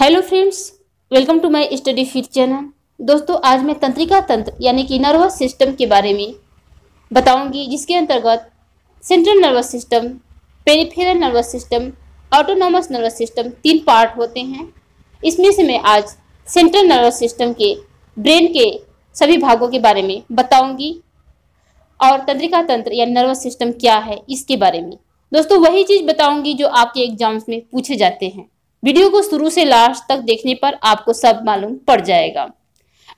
hello friends welcome to my Study Fit channel दोस्तों आज मैं तंत्रिका तंत्र यानी कि नर्वस सिस्टम के बारे में बताऊंगी जिसके अंतर्गत central nervous system peripheral nervous system autonomous nervous system तीन पार्ट होते हैं इसमें से मैं आज सेंट्रल नर्वस सिस्टम के ब्रेन के सभी भागों के बारे में बताऊँगी और तंत्रिका तंत्र या नर्वस सिस्टम क्या है इसके बारे में दोस्तों वही चीज़ बताऊँगी जो आपके एग्जाम्स में पूछे जाते हैं वीडियो को शुरू से लास्ट तक देखने पर आपको सब मालूम पड़ जाएगा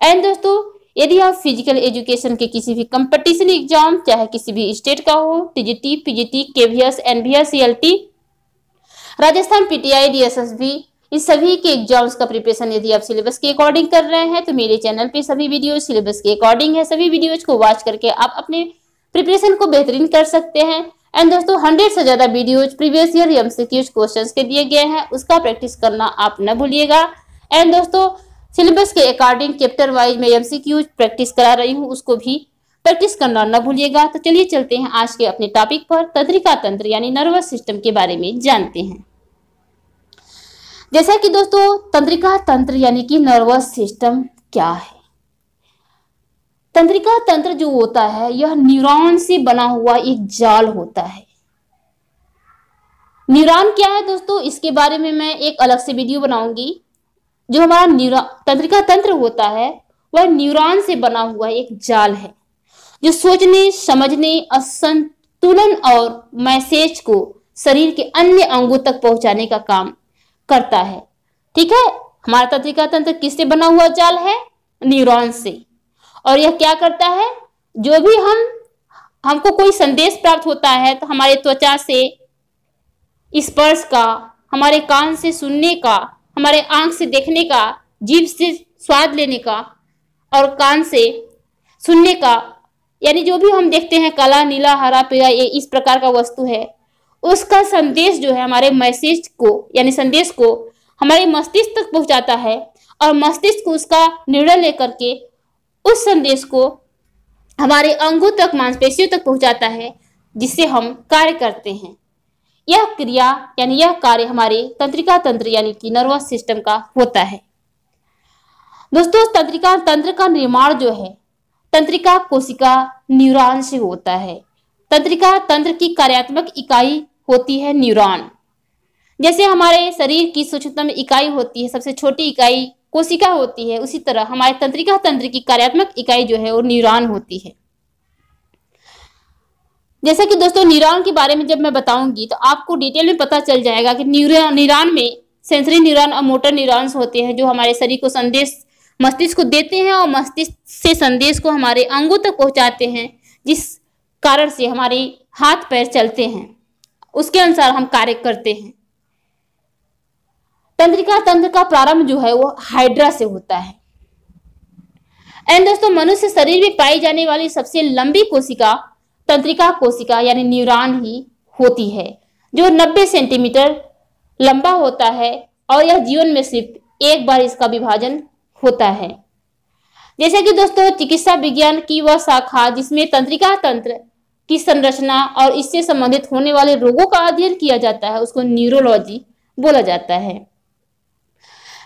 एंड दोस्तों यदि आप फिजिकल एजुकेशन के किसी भी कंपटीशन एग्जाम चाहे किसी भी स्टेट का हो TGT PGT KVS NBS CLT Rajasthan PTI DSSB इन सभी के एग्जाम्स का प्रिपरेशन यदि आप सिलेबस के अकॉर्डिंग कर रहे हैं तो मेरे चैनल पे सभी वीडियो सिलेबस के अकॉर्डिंग है सभी वीडियोज को वॉच करके आप अपने प्रिपरेशन को बेहतरीन कर सकते हैं एंड दोस्तों हंड्रेड से ज्यादा videos previous year M question के दिए गए हैं उसका प्रैक्टिस करना आप न भूलिएगा एंड दोस्तों सिलेबस के अकॉर्डिंग चैप्टर वाइज में एम प्रैक्टिस करा रही हूँ उसको भी प्रैक्टिस करना न भूलिएगा तो चलिए चलते हैं आज के अपने टॉपिक पर तंत्रिका तंत्र यानी नर्वस सिस्टम के बारे में जानते हैं जैसा कि दोस्तों तंत्रिका तंत्र यानी कि नर्वस सिस्टम क्या है तंत्रिका तंत्र जो होता है यह न्यूरॉन से बना हुआ एक जाल होता है न्यूरॉन क्या है दोस्तों इसके बारे में मैं एक अलग से वीडियो बनाऊंगी जो हमारा न्यूरा तंत्रिका तंत्र होता है वह न्यूरॉन से बना हुआ एक जाल है जो सोचने समझने असंतुलन और मैसेज को शरीर के अन्य अंगों तक पहुंचाने का काम करता है ठीक है हमारा तंत्रिका तंत्र किससे बना हुआ जाल है न्यूरॉन से और यह क्या करता है जो भी हम हमको कोई संदेश प्राप्त होता है तो हमारे त्वचा से स्पर्श का हमारे कान से सुनने का हमारे आंख से देखने का जीव से स्वाद लेने का और कान से सुनने का यानी जो भी हम देखते हैं काला नीला हरा पीला ये इस प्रकार का वस्तु है उसका संदेश जो है हमारे मैसेज को यानी संदेश को हमारे मस्तिष्क तक पहुंचाता है और मस्तिष्क उसका निर्णय लेकर के उस संदेश को हमारे अंगों तक मांसपेशियों तक पहुंचाता है जिससे हम कार्य करते हैं यह क्रिया यानी यह कार्य हमारे तंत्रिका तंत्र यानी कि नर्वस सिस्टम का होता है दोस्तों तंत्रिका तंत्र का निर्माण जो है तंत्रिका कोशिका न्यूरॉन से होता है तंत्रिका तंत्र की कार्यात्मक इकाई होती है न्यूरॉन जैसे हमारे शरीर की सूक्ष्मतम इकाई होती है सबसे छोटी इकाई कोशिका होती है उसी तरह हमारे तंत्रिका तंत्र की कार्यात्मक इकाई जो है वो न्यूरॉन होती है जैसा कि दोस्तों न्यूरॉन के बारे में जब मैं बताऊंगी तो आपको डिटेल में पता चल जाएगा कि न्यूरॉन न्यूरॉन में सेंसरी न्यूरॉन और मोटर न्यूरॉन्स होते हैं जो हमारे शरीर को संदेश मस्तिष्क को देते हैं और मस्तिष्क से संदेश को हमारे अंगों तक पहुंचाते हैं जिस कारण से हमारे हाथ पैर चलते हैं उसके अनुसार हम कार्य करते हैं तंत्रिका तंत्र का प्रारंभ जो है वो हाइड्रा से होता है एंड दोस्तों मनुष्य शरीर में पाई जाने वाली सबसे लंबी कोशिका तंत्रिका कोशिका यानी न्यूरॉन ही होती है जो 90 सेंटीमीटर लंबा होता है और यह जीवन में सिर्फ एक बार इसका विभाजन होता है जैसे कि दोस्तों चिकित्सा विज्ञान की वह शाखा जिसमें तंत्रिका तंत्र की संरचना और इससे संबंधित होने वाले रोगों का अध्ययन किया जाता है उसको न्यूरोलॉजी बोला जाता है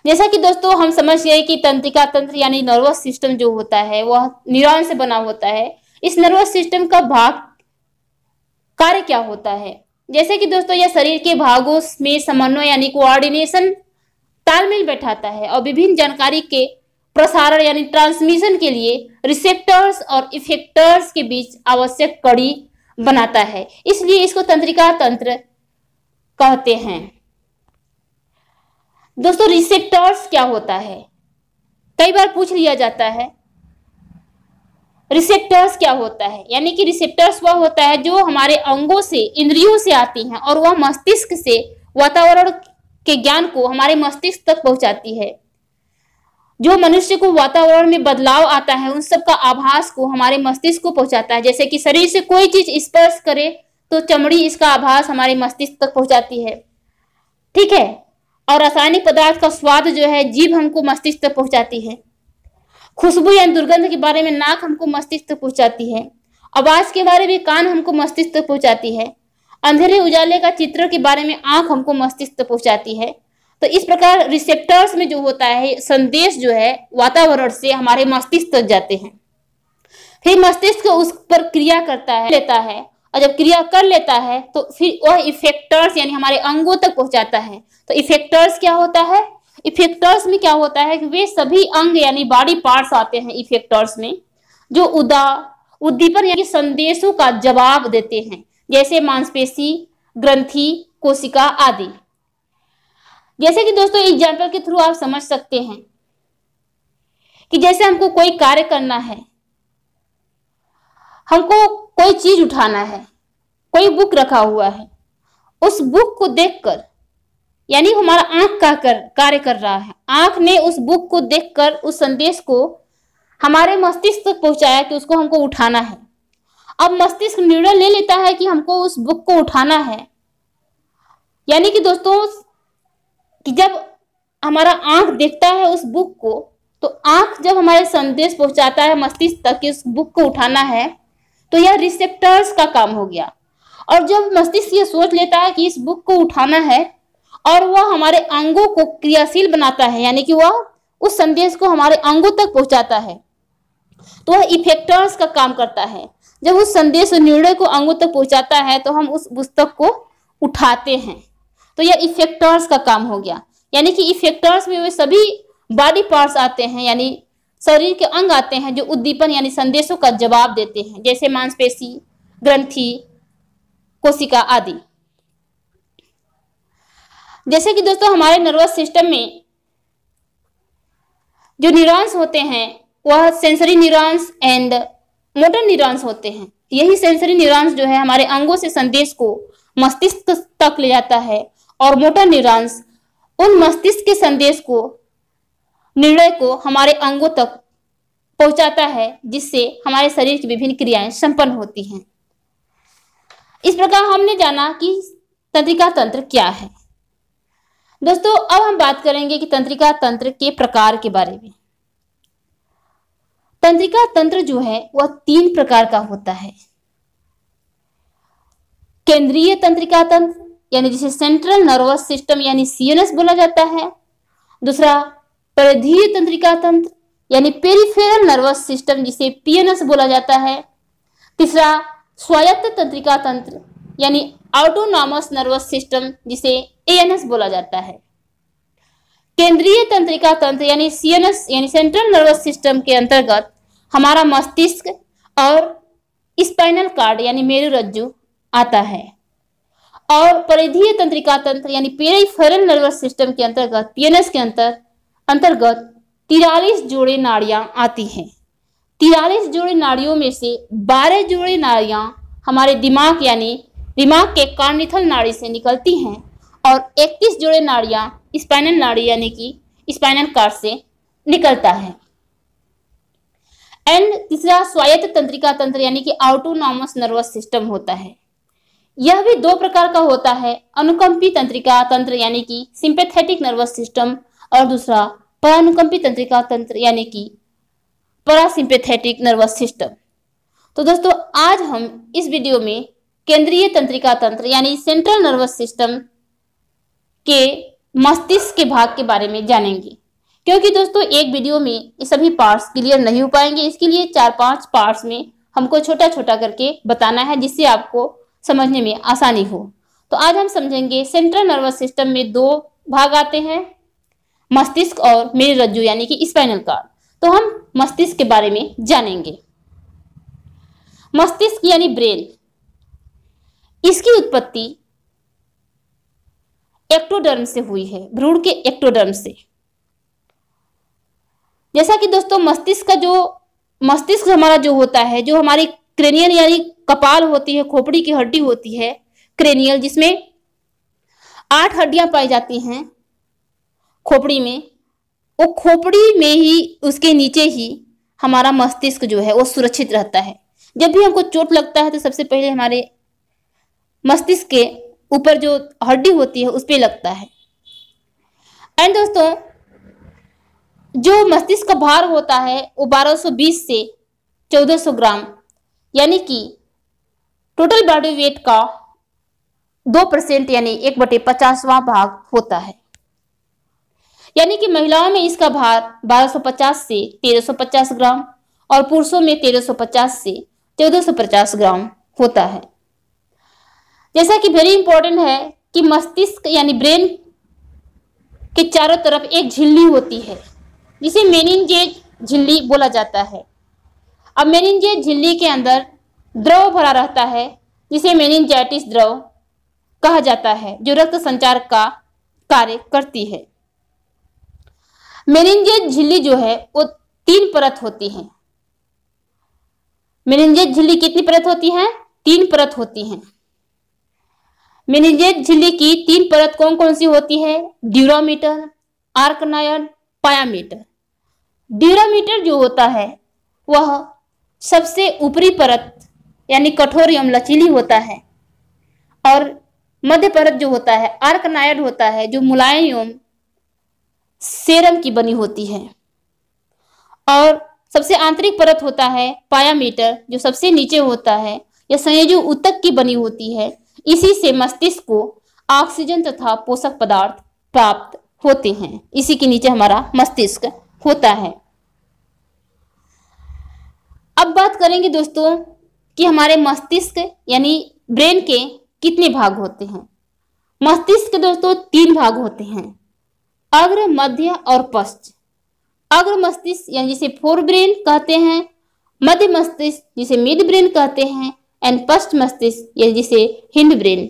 जैसा कि दोस्तों हम समझ गए कि तंत्रिका तंत्र यानी नर्वस सिस्टम जो होता है वह न्यूरॉन से बना होता है इस नर्वस सिस्टम का भाग कार्य क्या होता है जैसे कि दोस्तों यह शरीर के भागों में समन्वय यानी कोऑर्डिनेशन तालमेल बैठाता है और विभिन्न जानकारी के प्रसारण यानी ट्रांसमिशन के लिए रिसेप्टर्स और इफेक्टर्स के बीच आवश्यक कड़ी बनाता है इसलिए इसको तंत्रिका तंत्र कहते हैं दोस्तों रिसेप्टर्स क्या होता है कई बार पूछ लिया जाता है रिसेप्टर्स क्या होता है यानी कि रिसेप्टर्स वह होता है जो हमारे अंगों से इंद्रियों से आती हैं और वह मस्तिष्क से वातावरण के ज्ञान को हमारे मस्तिष्क तक पहुंचाती है जो मनुष्य को वातावरण में बदलाव आता है उन सब का आभास को हमारे मस्तिष्क को पहुंचाता है जैसे कि शरीर से कोई चीज स्पर्श करे तो चमड़ी इसका आभास हमारे मस्तिष्क तक पहुंचाती है ठीक है और रासायनिक पदार्थ का स्वाद जो है जीभ हमको मस्तिष्क तक पहुंचाती है खुशबू या दुर्गंध के बारे में नाक हमको मस्तिष्क तक पहुंचाती है आवाज के बारे में कान हमको मस्तिष्क तक पहुंचाती है अंधेरे उजाले का चित्र के बारे में आंख हमको मस्तिष्क तक पहुंचाती है तो इस प्रकार रिसेप्टर्स में जो होता है संदेश जो है वातावरण से हमारे मस्तिष्क तक जाते हैं फिर मस्तिष्क उस पर क्रिया करता है लेता है और जब क्रिया कर लेता है तो फिर वह इफेक्टर्स यानी हमारे अंगों तक पहुंचाता है तो इफेक्टर्स क्या होता है इफेक्टर्स में क्या होता है कि वे सभी अंग यानी बॉडी पार्ट्स आते हैं इफेक्टर्स में जो उदा उद्दीपन यानी संदेशों का जवाब देते हैं जैसे मांसपेशी ग्रंथि कोशिका आदि जैसे कि दोस्तों एग्जाम्पल के थ्रू आप समझ सकते हैं कि जैसे हमको कोई कार्य करना है हमको कोई चीज उठाना है कोई बुक रखा हुआ है उस बुक को देखकर यानी हमारा आंख का कर कार्य कर रहा है आंख ने उस बुक को देखकर उस संदेश को हमारे मस्तिष्क तक पहुंचाया कि उसको हमको उठाना है अब मस्तिष्क निर्णय ले लेता है कि हमको उस बुक को उठाना है यानी कि दोस्तों कि जब हमारा आंख देखता है उस बुक को तो आंख जब हमारे संदेश पहुंचाता है मस्तिष्क तक कि उस बुक को उठाना है तो यह रिसेप्टर्स का काम हो गया और जब मस्तिष्क ये सोच लेता है कि इस बुक को उठाना है और वह हमारे अंगों को क्रियाशील बनाता है यानी कि वह उस संदेश को हमारे अंगों तक पहुंचाता है तो वह इफेक्टर्स का काम करता है जब उस संदेश और निर्णय को अंगों तक पहुंचाता है तो हम उस पुस्तक को उठाते हैं तो यह इफेक्टर्स का काम हो गया यानी कि इफेक्टर्स में वे सभी बॉडी पार्ट्स आते हैं यानी शरीर के अंग आते हैं जो उद्दीपन यानी संदेशों का जवाब देते हैं जैसे मांसपेशी ग्रंथि कोशिका आदि जैसे कि दोस्तों हमारे नर्वस सिस्टम में जो न्यूरॉन्स होते हैं वह sensory neurons and motor neurons होते हैं यही सेंसरी न्यूरॉन्स जो है हमारे अंगों से संदेश को मस्तिष्क तक ले जाता है और मोटर न्यूरॉन्स उन मस्तिष्क के संदेश को निर्णय को हमारे अंगों तक पहुंचाता है जिससे हमारे शरीर की विभिन्न क्रियाएं संपन्न होती हैं इस प्रकार हमने जाना कि तंत्रिका तंत्र क्या है दोस्तों अब हम बात करेंगे कि तंत्रिका तंत्र के प्रकार के बारे में तंत्रिका तंत्र जो है वह तीन प्रकार का होता है केंद्रीय तंत्रिका तंत्र यानी जिसे सेंट्रल नर्वस सिस्टम यानी सीएनएस बोला जाता है दूसरा परिधीय तंत्रिका तंत्र यानी पेरिफेरल नर्वस सिस्टम जिसे पीएनएस बोला जाता है तीसरा स्वायत्त तंत्रिका तंत्र यानी ऑटोनॉमस नर्वस सिस्टम जिसे एएनएस बोला जाता है केंद्रीय तंत्रिका तंत्र यानी सीएनएस यानी सेंट्रल नर्वस सिस्टम के अंतर्गत हमारा मस्तिष्क और स्पाइनल कार्ड यानी मेरु रज्जु आता है और परिधीय तंत्रिका तंत्र यानी पेरिफेरल नर्वस सिस्टम के अंतर्गत पीएनएस के अंतर्गत अंतर्गत तिरालीस जोड़े नाड़िया आती हैं तिरालीस जोड़े नाड़ियों में से बारह जोड़े नाड़िया हमारे दिमाग यानी दिमाग के कार्निथल नाड़ी से निकलती हैं और 31 जोड़े नाड़ियाँ स्पाइनल नाड़ी यानी कि स्पाइनल कार्ड से निकलता है एंड तीसरा स्वायत्त तंत्रिका तंत्र यानी कि ऑटोनॉमस नर्वस सिस्टम होता है यह भी दो प्रकार का होता है अनुकंपी तंत्रिका तंत्र यानी कि सिंपेथेटिक नर्वस सिस्टम और दूसरा परानुकंपी तंत्रिका तंत्र यानी कि परासिम्पेथेटिक नर्वस सिस्टम तो दोस्तों आज हम इस वीडियो में केंद्रीय तंत्रिका तंत्र यानी सेंट्रल नर्वस सिस्टम के मस्तिष्क के भाग के बारे में जानेंगे क्योंकि दोस्तों एक वीडियो में ये सभी पार्ट्स क्लियर नहीं हो पाएंगे इसके लिए चार पांच पार्ट्स में हमको छोटा छोटा करके बताना है जिससे आपको समझने में आसानी हो तो आज हम समझेंगे सेंट्रल नर्वस सिस्टम में दो भाग आते हैं मस्तिष्क और मेरे रज्जु यानी कि स्पाइनल कार्ड तो हम मस्तिष्क के बारे में जानेंगे मस्तिष्क यानी ब्रेन इसकी उत्पत्ति एक्टोडर्म से हुई है भ्रूण के एक्टोडर्म से जैसा कि दोस्तों मस्तिष्क का जो मस्तिष्क हमारा जो होता है जो हमारी क्रेनियल यानी कपाल होती है खोपड़ी की हड्डी होती है क्रेनियल जिसमें आठ हड्डियां पाई जाती हैं खोपड़ी में वो खोपड़ी में ही उसके नीचे ही हमारा मस्तिष्क जो है वो सुरक्षित रहता है जब भी हमको चोट लगता है तो सबसे पहले हमारे मस्तिष्क के ऊपर जो हड्डी होती है उस पर लगता है एंड दोस्तों जो मस्तिष्क का भार होता है वो 1220 से 1400 ग्राम यानी कि टोटल बॉडी वेट का दो परसेंट यानी एक बटे पचासवा भाग होता है यानी कि महिलाओं में इसका भार 1250 से 1350 ग्राम और पुरुषों में 1350 से 1450 ग्राम होता है जैसा कि वेरी इंपॉर्टेंट है कि मस्तिष्क यानी ब्रेन के चारों तरफ एक झिल्ली होती है जिसे मेनिनजेज झिल्ली बोला जाता है अब मेनिनजेज झिल्ली के अंदर द्रव भरा रहता है जिसे मेनिनजाइटिस द्रव कहा जाता है जो रक्त संचार का कार्य करती है मेनिंजेस झिल्ली जो है वो तीन परत होती है मेनिंजेस झिल्ली कितनी परत होती है तीन परत होती है मेनिंजेट झिल्ली की तीन परत कौन कौन सी होती है ड्यूरामीटर आर्कनायन पायामीटर ड्यूरामीटर जो होता है वह सबसे ऊपरी परत यानी कठोर एवं लचीली होता है और मध्य परत जो होता है आर्कनायड होता है जो मुलायम एवं सेरम की बनी होती है और सबसे आंतरिक परत होता है पायामीटर जो सबसे नीचे होता है यह संयोजु उतक की बनी होती है इसी से मस्तिष्क को ऑक्सीजन तथा पोषक पदार्थ प्राप्त होते हैं इसी के नीचे हमारा मस्तिष्क होता है अब बात करेंगे दोस्तों कि हमारे मस्तिष्क यानी ब्रेन के कितने भाग होते हैं मस्तिष्क के दोस्तों तीन भाग होते हैं अग्र मध्य और पश्च अग्र मस्तिष्क यानी जिसे फोर ब्रेन कहते हैं मध्य मस्तिष्क जिसे मिड ब्रेन कहते हैं एंड पश्च मस्तिष्क यानी जिसे हिंड ब्रेन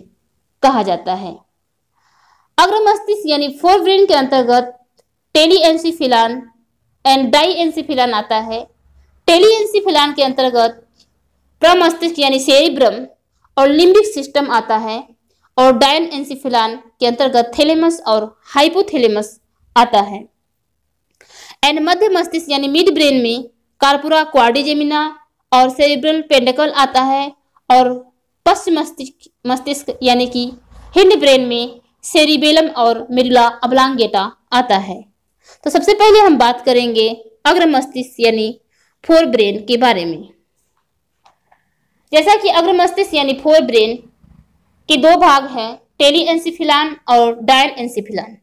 कहा जाता है अग्र मस्तिष्क यानी फोर ब्रेन के अंतर्गत telencephalon and diencephalon आता है टेली एंसीफिलान के अंतर्गत प्रमस्तिष्क यानी सेरिब्रम और लिम्बिक सिस्टम आता है और डायन एंसिफिलान के अंतर्गत थेलेमस और हाइपोथेलेमस आता है एंड मध्य मस्तिष्क यानी मिड ब्रेन में कार्पुरा क्वाडिजेमिना और सेरिब्रल पेंडकल आता है और पश्चिम मस्तिष्क मस्तिष्क यानी कि हिंड ब्रेन में सेरिबेलम और मिडला अबलांगेटा आता है तो सबसे पहले हम बात करेंगे अग्र मस्तिष्क यानी फोर ब्रेन के बारे में जैसा कि अग्र मस्तिष्क यानी फोर ब्रेन के दो भाग हैं टेली एंसिफिलान और डायल एंसिफिलान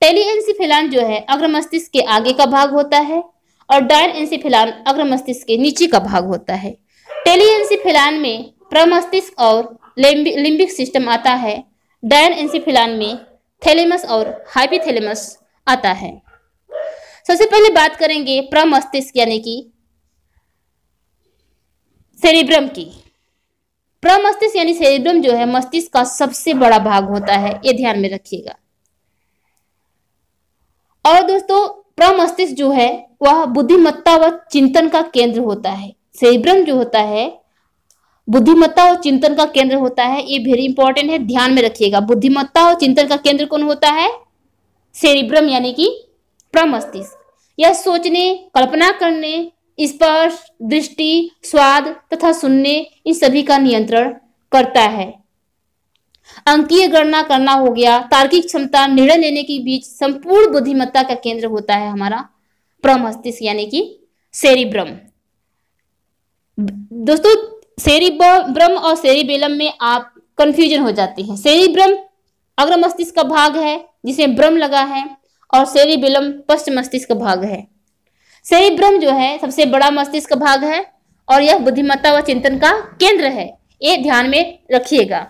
टेली एंसिफिलान जो है अग्र मस्तिष्क के आगे का भाग होता है और डायल एंसिफिलान अग्र मस्तिष्क के नीचे का भाग होता है टेली एंसिफिलान में प्रमस्तिष्क और लिम्बिक सिस्टम आता है डायल एंसिफिलान में थैलेमस और हाइपीथैलेमस आता है सबसे पहले बात करेंगे प्रमस्तिष्क यानी कि सेरिब्रम की प्रमस्तिष्क यानी सेरिब्रम जो है मस्तिष्क का सबसे बड़ा भाग होता है ये ध्यान में रखिएगा और दोस्तों प्रमस्तिष्क जो है वह बुद्धिमत्ता व चिंतन का केंद्र होता है सेरिब्रम जो होता है बुद्धिमत्ता और चिंतन का केंद्र होता है ये वेरी इंपॉर्टेंट है ध्यान में रखिएगा बुद्धिमत्ता और चिंतन का केंद्र कौन होता है सेरिब्रम यानी कि प्रमस्तिष्क यह सोचने कल्पना करने स्पर्श दृष्टि स्वाद तथा सुनने इन सभी का नियंत्रण करता है अंकीय गणना करना हो गया तार्किक क्षमता निर्णय लेने के बीच संपूर्ण बुद्धिमत्ता का केंद्र होता है हमारा प्रमस्तिष्क यानी कि सेरिब्रम दोस्तों सेरिब्रम और सेरिबेलम में आप कंफ्यूजन हो जाते हैं सेरिब्रम अग्र मस्तिष्क का भाग है जिसे ब्रम लगा है और सेरिबेलम पश्च मस्तिष्क का भाग है सही ब्रह्म जो है सबसे बड़ा मस्तिष्क भाग है और यह बुद्धिमत्ता व चिंतन का केंद्र है ये ध्यान में रखिएगा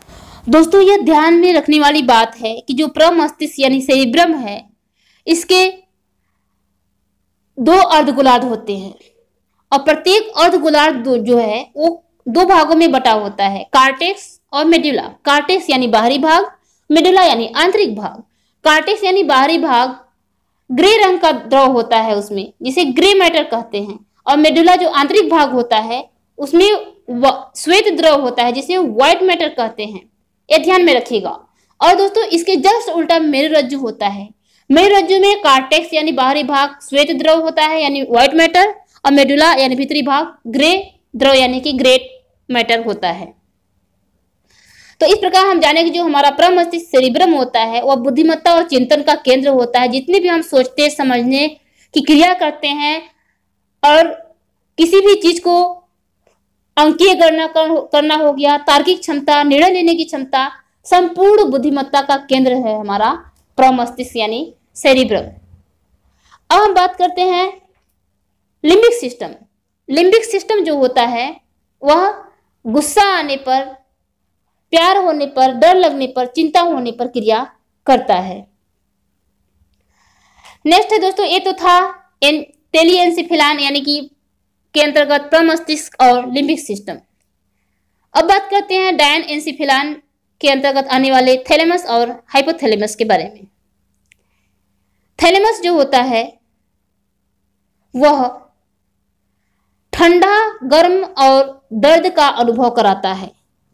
दोस्तों यह ध्यान में रखने वाली बात है कि जो प्रमस्तिष्क यानी सेरिब्रम है इसके दो अर्ध गोलार्ध होते हैं और प्रत्येक अर्ध गोलार्ध जो है वो दो भागों में बटा होता है कार्टेक्स और मेडुला कार्टेक्स यानी बाहरी भाग मेडुला यानी आंतरिक भाग कार्टेक्स यानी बाहरी भाग ग्रे रंग का द्रव होता है उसमें जिसे ग्रे मैटर कहते हैं और मेडुला जो आंतरिक भाग होता है उसमें श्वेत द्रव होता है जिसे व्हाइट मैटर कहते हैं ये ध्यान में रखिएगा और दोस्तों इसके जस्ट उल्टा मेरुरज्जु होता है मेरुरज्जु में कार्टेक्स यानी बाहरी भाग श्वेत द्रव होता है यानी व्हाइट मैटर और मेडुला यानी भीतरी भाग ग्रे द्रव यानी कि ग्रेट मैटर होता है तो इस प्रकार हम जाने की जो हमारा प्रमस्तिष्क सेरिब्रम होता है वह बुद्धिमत्ता और चिंतन का केंद्र होता है जितने भी हम सोचते समझने की क्रिया करते हैं और किसी भी चीज को अंकीय गणना करना हो गया तार्किक क्षमता निर्णय लेने की क्षमता संपूर्ण बुद्धिमत्ता का केंद्र है हमारा प्रमस्तिष्क यानी सेरिब्रम अब हम बात करते हैं लिम्बिक सिस्टम लिम्बिक सिस्टम जो होता है वह गुस्सा आने पर प्यार होने पर डर लगने पर चिंता होने पर क्रिया करता है नेक्स्ट है दोस्तों ये तो था एन टेलियंसिफिलान यानी कि के अंतर्गत प्रमस्तिष्क और लिम्बिक सिस्टम अब बात करते हैं डायन एनसीफिलान के अंतर्गत आने वाले थैलेमस और हाइपोथैलेमस के बारे में थैलेमस जो होता है वह ठंडा गर्म और दर्द का अनुभव कराता है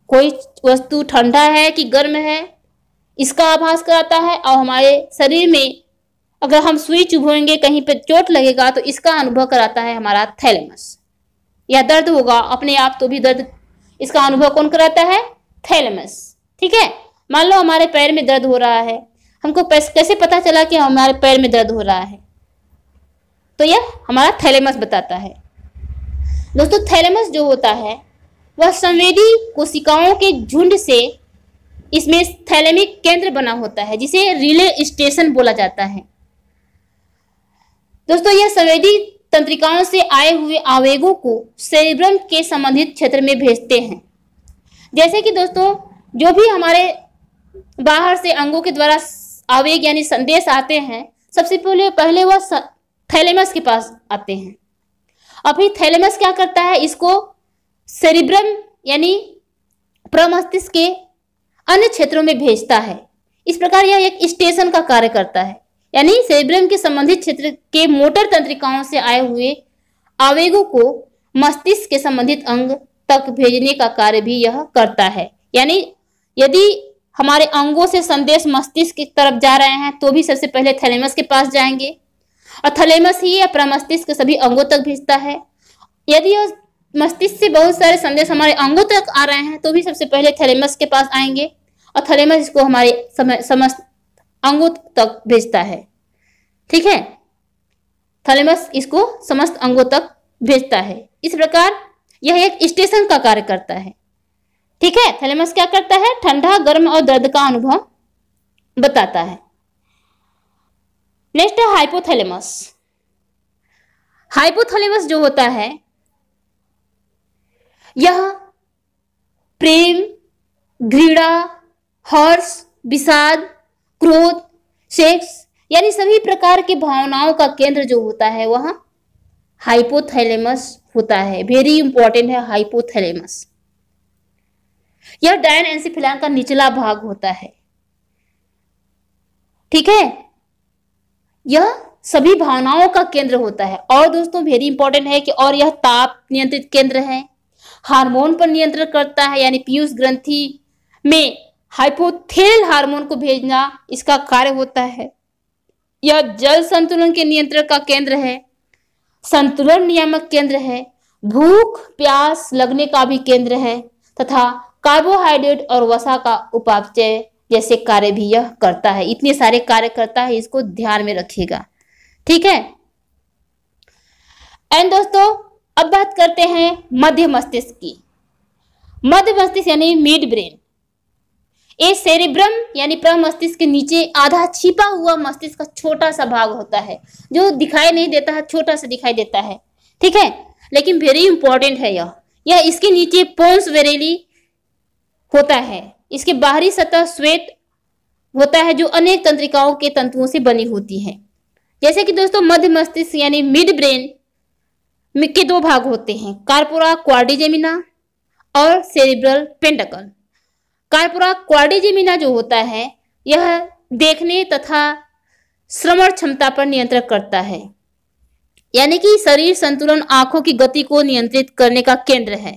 कोई वस्तु ठंडा है कि गर्म है इसका आभास कराता है और हमारे शरीर में अगर हम सुई चुभेंगे कहीं पर चोट लगेगा तो इसका अनुभव कराता है हमारा थैलेमस या दर्द होगा अपने आप तो भी दर्द इसका अनुभव कौन कराता है थैलेमस ठीक है मान लो हमारे पैर में दर्द हो रहा है हमको कैसे पता चला कि हमारे पैर में दर्द हो रहा है तो यह हमारा थैलेमस बताता है दोस्तों थैलेमस जो होता है वह संवेदी कोशिकाओं के झुंड से इसमें थैलेमिक केंद्र बना होता है जिसे रिले स्टेशन बोला जाता है दोस्तों यह संवेदी तंत्रिकाओं से आए हुए आवेगों को सेरिब्रम के संबंधित क्षेत्र में भेजते हैं जैसे कि दोस्तों जो भी हमारे बाहर से अंगों के द्वारा आवेग यानी संदेश आते हैं सबसे पहले पहले वह थैलेमस के पास आते हैं और फिर थैलेमस क्या करता है इसको सेरिब्रम यानी प्रमस्तिष्क के अन्य क्षेत्रों में भेजता है इस प्रकार यह एक स्टेशन का कार्य करता है यानी सेरिब्रम के संबंधित क्षेत्र के मोटर तंत्रिकाओं से आए हुए आवेगों को मस्तिष्क के संबंधित अंग तक भेजने का कार्य भी यह करता है यानी यदि हमारे अंगों से संदेश मस्तिष्क की तरफ जा रहे हैं तो भी सबसे पहले थैलेमस के पास जाएंगे और थैलेमस ही यह प्रमस्तिष्क सभी अंगों तक भेजता है यदि मस्तिष्क से बहुत सारे संदेश हमारे अंगों तक आ रहे हैं तो भी सबसे पहले थैलेमस के पास आएंगे और थैलेमस इसको हमारे समस्त अंगों तक भेजता है ठीक है थैलेमस इसको समस्त अंगों तक भेजता है इस प्रकार यह एक स्टेशन का कार्य करता है ठीक है थैलेमस क्या करता है ठंडा गर्म और दर्द का अनुभव बताता है नेक्स्ट है हाइपोथैलेमस हाइपोथैलेमस जो होता है यह प्रेम घृणा हर्ष विषाद क्रोध सेक्स यानी सभी प्रकार के भावनाओं का केंद्र जो होता है वह हाइपोथैलेमस होता है वेरी इंपॉर्टेंट है हाइपोथैलेमस यह डायन एंसिफिलान का निचला भाग होता है ठीक है यह सभी भावनाओं का केंद्र होता है और दोस्तों वेरी इंपॉर्टेंट है कि और यह ताप नियंत्रित केंद्र है हार्मोन पर नियंत्रण करता है यानी पीयूष ग्रंथि में हाइपोथेल हार्मोन को भेजना इसका कार्य होता है यह जल संतुलन के नियंत्रण का केंद्र है संतुलन नियामक केंद्र है भूख प्यास लगने का भी केंद्र है तथा कार्बोहाइड्रेट और वसा का उपापचय जैसे कार्य भी यह करता है इतने सारे कार्य करता है इसको ध्यान में रखिएगा ठीक है एंड दोस्तों अब बात करते हैं मध्य मस्तिष्क की मध्य मस्तिष्क यानी मिड ब्रेन ये सेरिब्रम यानी प्रमस्तिष्क के नीचे आधा छिपा हुआ मस्तिष्क का छोटा सा भाग होता है जो दिखाई नहीं देता है छोटा सा दिखाई देता है ठीक है लेकिन वेरी इंपॉर्टेंट है यह यह इसके नीचे पोन्स वेरेली होता है इसके बाहरी सतह श्वेत होता है जो अनेक तंत्रिकाओं के तंतुओं से बनी होती है जैसे कि दोस्तों मध्य मस्तिष्क यानी मिड ब्रेन के दो भाग होते हैं कार्पोरा क्वाडिजेमिना और सेरिब्रल पेंडकल कार्पोरा क्वाडिजेमिना जो होता है यह देखने तथा श्रवण क्षमता पर नियंत्रण करता है यानी कि शरीर संतुलन आंखों की गति को नियंत्रित करने का केंद्र है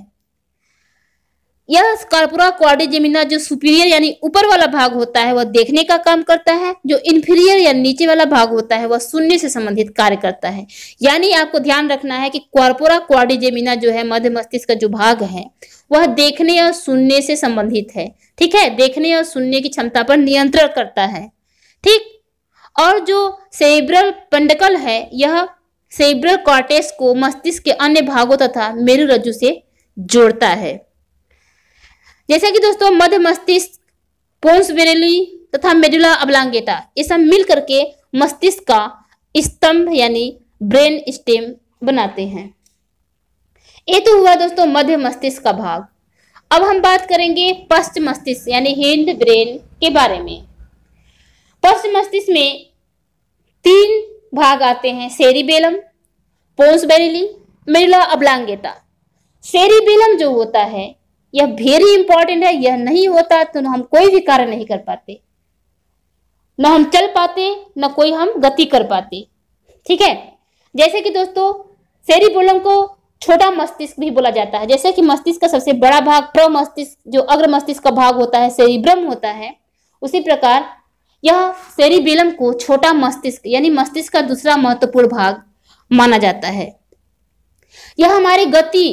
यह स्कॉर्पुरा क्वाडिजेमिना जो सुपीरियर यानी ऊपर वाला भाग होता है वह देखने का काम करता है जो इन्फीरियर या नीचे वाला भाग होता है वह सुनने से संबंधित कार्य करता है यानी आपको ध्यान रखना है कि कॉर्पोरा क्वाडिजेमिना जो है मध्य मस्तिष्क का जो भाग है वह देखने और सुनने से संबंधित है ठीक है देखने और सुनने की क्षमता पर नियंत्रण करता है ठीक और जो सेब्रल पंडकल है यह सेब्रल कॉर्टेस को मस्तिष्क के अन्य भागों तथा मेरु रज्जु से जोड़ता है जैसा कि दोस्तों मध्य मस्तिष्क पोन्स वेरेली तथा मेडुला अबलांगेटा ये सब मिल करके मस्तिष्क का स्तंभ यानी ब्रेन स्टेम बनाते हैं ये तो हुआ दोस्तों मध्य मस्तिष्क का भाग अब हम बात करेंगे पश्च मस्तिष्क यानी हिंद ब्रेन के बारे में पश्च मस्तिष्क में तीन भाग आते हैं cerebellum pons varolii medulla oblongata cerebellum जो होता है यह वेरी इंपॉर्टेंट है यह नहीं होता तो हम कोई भी कार्य नहीं कर पाते न हम चल पाते न कोई हम गति कर पाते ठीक है जैसे कि दोस्तों बोलम को छोटा मस्तिष्क भी बोला जाता है जैसे कि मस्तिष्क का सबसे बड़ा भाग प्र मस्तिष्क जो अग्र मस्तिष्क का भाग होता है सेरिब्रम होता है उसी प्रकार यह सेरिबेलम को छोटा मस्तिष्क यानी मस्तिष्क का दूसरा महत्वपूर्ण भाग माना जाता है यह हमारी गति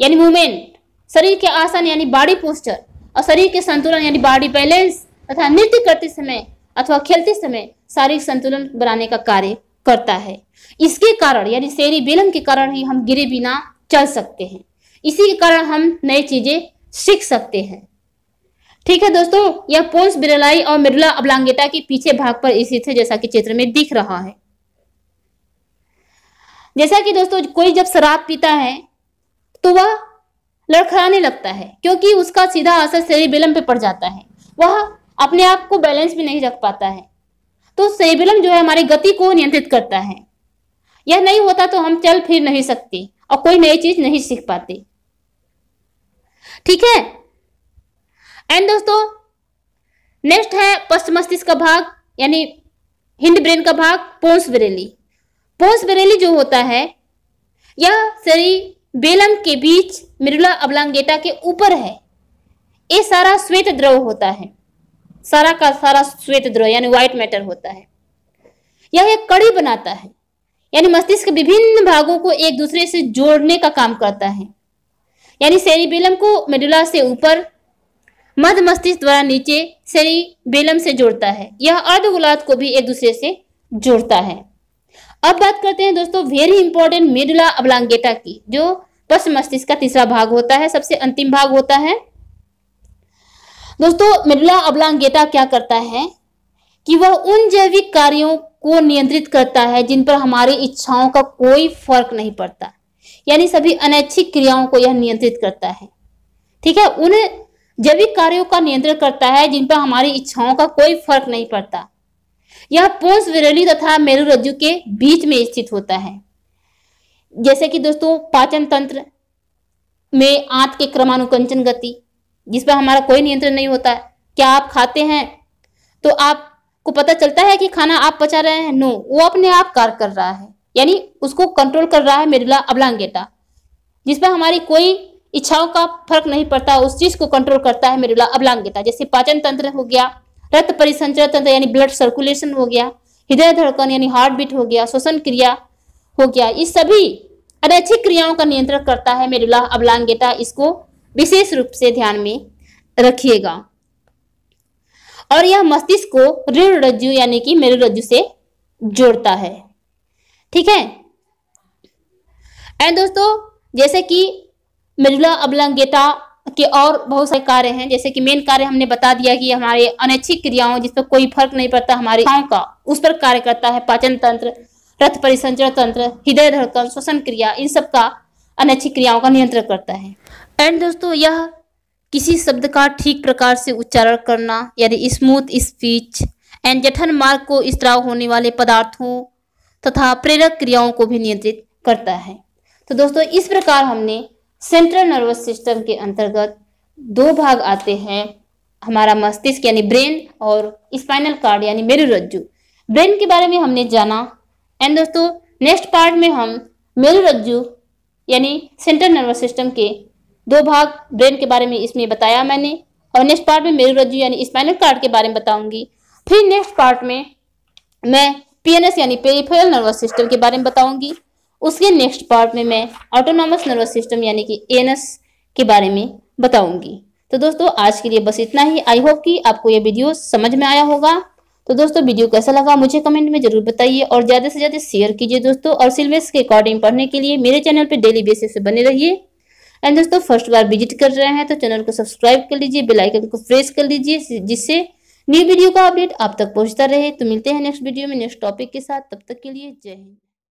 यानी मूवमेंट शरीर के आसन यानी बॉडी पोस्चर और शरीर के संतुलन यानी बॉडी बैलेंस तथा नृत्य करते समय अथवा खेलते समय शारीरिक संतुलन बनाने का कार्य करता है इसके कारण यानी शेरी बेलम के कारण ही हम गिरे बिना चल सकते हैं इसी के कारण हम नई चीजें सीख सकते हैं ठीक है दोस्तों यह पोन्स बिरलाई और मिरुला अबलांगेटा के पीछे भाग पर स्थित है जैसा कि चित्र में दिख रहा है जैसा कि दोस्तों कोई जब शराब पीता है तो वह लड़खड़ाने लगता है क्योंकि उसका सीधा असर सेरिबेलम पे पड़ जाता है वह अपने आप को बैलेंस भी नहीं रख पाता है तो सेरिबेलम जो है हमारी गति को नियंत्रित करता है यह नहीं होता तो हम चल फिर नहीं सकते और कोई नई चीज नहीं सीख पाते ठीक है एंड दोस्तों नेक्स्ट है पश्च मस्तिष्क का भाग यानी हिंड ब्रेन का भाग पोन्स बरेली पोन्स बरेली जो होता है यह शरीर बेलम के बीच मिरुला अबलांगेटा के ऊपर है ये सारा श्वेत द्रव होता है सारा का सारा श्वेत द्रव यानी व्हाइट मैटर होता है यह एक कड़ी बनाता है यानी मस्तिष्क के विभिन्न भागों को एक दूसरे से जोड़ने का काम करता है यानी सेरिबेलम को मेडुला से ऊपर मध्य मस्तिष्क द्वारा नीचे सेरिबेलम से जोड़ता है यह अर्ध अर्धगोलार्ध को भी एक दूसरे से जोड़ता है अब बात करते हैं दोस्तों वेरी इंपॉर्टेंट मेडुला अबलांगेटा की जो पश्च मस्तिष्क का तीसरा भाग होता है सबसे अंतिम भाग होता है दोस्तों मेडुला अबलांगेटा क्या करता है कि वह उन जैविक कार्यों को नियंत्रित करता है जिन पर हमारी इच्छाओं का कोई फर्क नहीं पड़ता यानी सभी अनैच्छिक क्रियाओं को यह नियंत्रित करता है ठीक है उन जैविक कार्यों का नियंत्रण करता है जिन पर हमारी इच्छाओं का कोई फर्क नहीं पड़ता यह पोन्स विरली तथा रज्जु के बीच में स्थित होता है जैसे कि दोस्तों पाचन तंत्र में आंत के क्रमानुकंचन गति जिस पर हमारा कोई नियंत्रण नहीं होता है क्या आप खाते हैं तो आपको पता चलता है कि खाना आप पचा रहे हैं नो वो अपने आप कार्य कर रहा है यानी उसको कंट्रोल कर रहा है मेरुला अबलांगेटा जिस पर हमारी कोई इच्छाओं का फर्क नहीं पड़ता उस चीज को कंट्रोल करता है मेरुला अबलांगेटा जैसे पाचन तंत्र हो गया रक्त परिसंचर तंत्र यानी ब्लड सर्कुलेशन हो गया हृदय धड़कन यानी हार्ट बीट हो गया श्वसन क्रिया हो गया इस सभी अनैच्छिक क्रियाओं का नियंत्रण करता है मेडुला अबलांगेटा इसको विशेष रूप से ध्यान में रखिएगा और यह मस्तिष्क को रीढ़ रज्जु यानी कि मेरु रज्जु से जोड़ता है ठीक है एंड दोस्तों जैसे कि मेडुला अबलांगेटा के और बहुत सारे कार्य हैं जैसे कि मेन कार्य हमने बता दिया कि हमारे अनैच्छिक क्रियाओं जिस पर कोई फर्क नहीं पड़ता हमारे का उस पर कार्य करता है पाचन तंत्र रथ परिसंचरण तंत्र हृदय धड़कन श्वसन क्रिया इन सब का अनैच्छिक क्रियाओं का नियंत्रण करता है एंड दोस्तों यह किसी शब्द का ठीक प्रकार से उच्चारण करना यानी स्मूथ स्पीच एंड जठन मार्ग को स्त्राव होने वाले पदार्थों तथा प्रेरक क्रियाओं को भी नियंत्रित करता है तो दोस्तों इस प्रकार हमने सेंट्रल नर्वस सिस्टम के अंतर्गत दो भाग आते हैं हमारा मस्तिष्क यानी ब्रेन और स्पाइनल कार्ड यानी मेरुरज्जु ब्रेन के बारे में हमने जाना एंड दोस्तों नेक्स्ट पार्ट में हम मेरुरज्जु यानी सेंट्रल नर्वस सिस्टम के दो भाग ब्रेन के बारे में इसमें बताया मैंने और नेक्स्ट पार्ट में मेरुरज्जु यानी स्पाइनल कार्ड के बारे में बताऊंगी फिर नेक्स्ट पार्ट में मैं पीएनएस यानी पेरिफेरल नर्वस सिस्टम के बारे में बताऊंगी उसके नेक्स्ट पार्ट में मैं ऑटोनॉमस नर्वस सिस्टम यानी कि ए के बारे में बताऊंगी तो दोस्तों आज के लिए बस इतना ही आई होप कि आपको ये वीडियो समझ में आया होगा तो दोस्तों वीडियो कैसा लगा मुझे कमेंट में जरूर बताइए और ज़्यादा से ज़्यादा शेयर कीजिए दोस्तों और सिलेबस के अकॉर्डिंग पढ़ने के लिए मेरे चैनल पर डेली बेसिस से बने रहिए एंड दोस्तों फर्स्ट बार विजिट कर रहे हैं तो चैनल को सब्सक्राइब कर लीजिए बेलाइकन को प्रेस कर लीजिए जिससे न्यू वीडियो का अपडेट आप तक पहुंचता रहे तो मिलते हैं नेक्स्ट वीडियो में नेक्स्ट टॉपिक के साथ तब तक के लिए जय हिंद